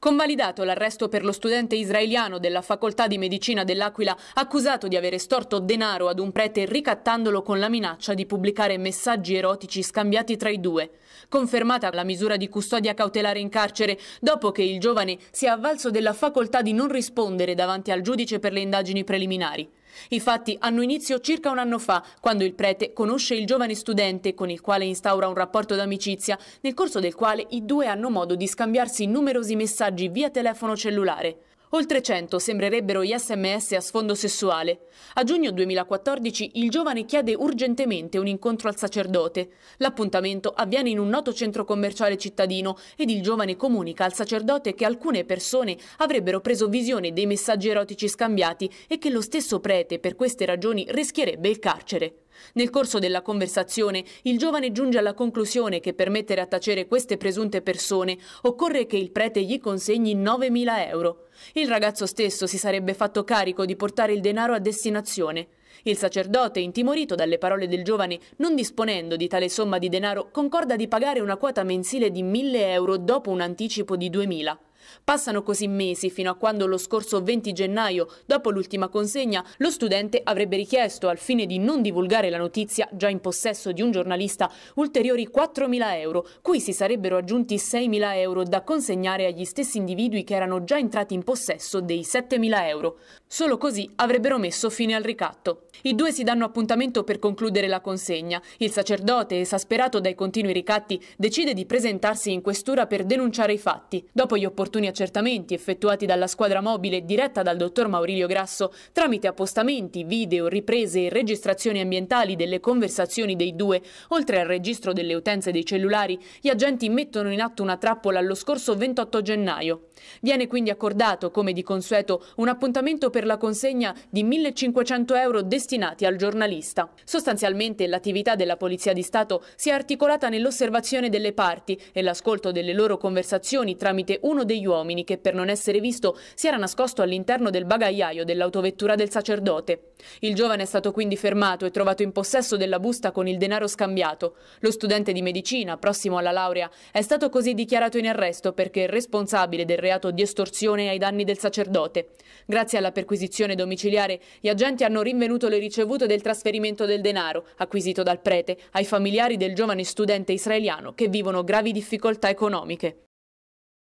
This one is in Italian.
Convalidato l'arresto per lo studente israeliano della facoltà di medicina dell'Aquila accusato di aver estorto denaro ad un prete ricattandolo con la minaccia di pubblicare messaggi erotici scambiati tra i due. Confermata la misura di custodia cautelare in carcere dopo che il giovane si è avvalso della facoltà di non rispondere davanti al giudice per le indagini preliminari. I fatti hanno inizio circa un anno fa, quando il prete conosce il giovane studente con il quale instaura un rapporto d'amicizia, nel corso del quale i due hanno modo di scambiarsi numerosi messaggi via telefono cellulare. Oltre 100 sembrerebbero gli sms a sfondo sessuale. A giugno 2014 il giovane chiede urgentemente un incontro al sacerdote. L'appuntamento avviene in un noto centro commerciale cittadino ed il giovane comunica al sacerdote che alcune persone avrebbero preso visione dei messaggi erotici scambiati e che lo stesso prete per queste ragioni rischierebbe il carcere. Nel corso della conversazione il giovane giunge alla conclusione che per mettere a tacere queste presunte persone occorre che il prete gli consegni 9.000 euro. Il ragazzo stesso si sarebbe fatto carico di portare il denaro a destinazione. Il sacerdote, intimorito dalle parole del giovane, non disponendo di tale somma di denaro, concorda di pagare una quota mensile di 1000 euro dopo un anticipo di 2000. Passano così mesi fino a quando lo scorso 20 gennaio, dopo l'ultima consegna, lo studente avrebbe richiesto, al fine di non divulgare la notizia già in possesso di un giornalista, ulteriori 4.000 euro, cui si sarebbero aggiunti 6.000 euro da consegnare agli stessi individui che erano già entrati in possesso dei 7.000 euro. Solo così avrebbero messo fine al ricatto. I due si danno appuntamento per concludere la consegna. Il sacerdote, esasperato dai continui ricatti, decide di presentarsi in questura per denunciare i fatti. Dopo gli opportuni opportuni accertamenti effettuati dalla squadra mobile diretta dal dottor Maurilio Grasso tramite appostamenti, video, riprese e registrazioni ambientali delle conversazioni dei due, oltre al registro delle utenze dei cellulari, gli agenti mettono in atto una trappola lo scorso 28 gennaio. Viene quindi accordato, come di consueto, un appuntamento per la consegna di 1.500 euro destinati al giornalista. Sostanzialmente l'attività della Polizia di Stato si è articolata nell'osservazione delle parti e l'ascolto delle loro conversazioni tramite uno dei degli uomini che per non essere visto si era nascosto all'interno del bagagliaio dell'autovettura del sacerdote. Il giovane è stato quindi fermato e trovato in possesso della busta con il denaro scambiato. Lo studente di medicina, prossimo alla laurea, è stato così dichiarato in arresto perché responsabile del reato di estorsione ai danni del sacerdote. Grazie alla perquisizione domiciliare, gli agenti hanno rinvenuto le ricevute del trasferimento del denaro acquisito dal prete ai familiari del giovane studente israeliano che vivono gravi difficoltà economiche.